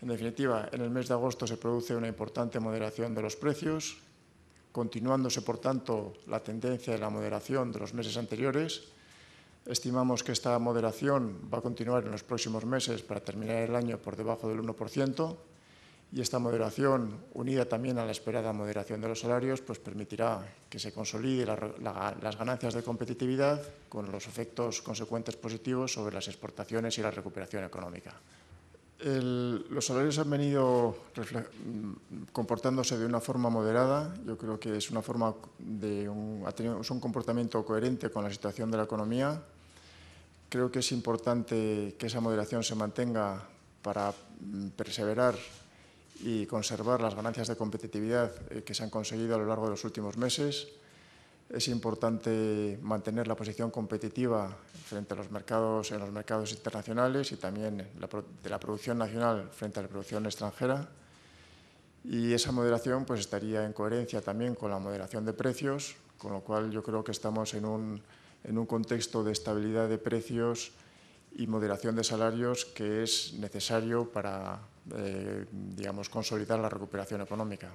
En definitiva, en el mes de agosto se produce una importante moderación de los precios, continuándose, por tanto, la tendencia de la moderación de los meses anteriores. Estimamos que esta moderación va a continuar en los próximos meses para terminar el año por debajo del 1% y esta moderación, unida también a la esperada moderación de los salarios, pues permitirá que se consolide las ganancias de competitividad con los efectos consecuentes positivos sobre las exportaciones y la recuperación económica los salarios han venido mm, comportándose de una forma moderada. Yo creo que es una forma de es un comportamiento coherente con la situación de la economía. Creo que es importante que esa moderación se mantenga para mm, perseverar y conservar las ganancias de competitividad eh, que se han conseguido a lo largo de los últimos meses. Es importante mantener la posición competitiva frente a los mercados, en los mercados internacionales y también de la producción nacional frente a la producción extranjera. Y esa moderación pues, estaría en coherencia también con la moderación de precios, con lo cual yo creo que estamos en un, en un contexto de estabilidad de precios y moderación de salarios que es necesario para eh, digamos, consolidar la recuperación económica.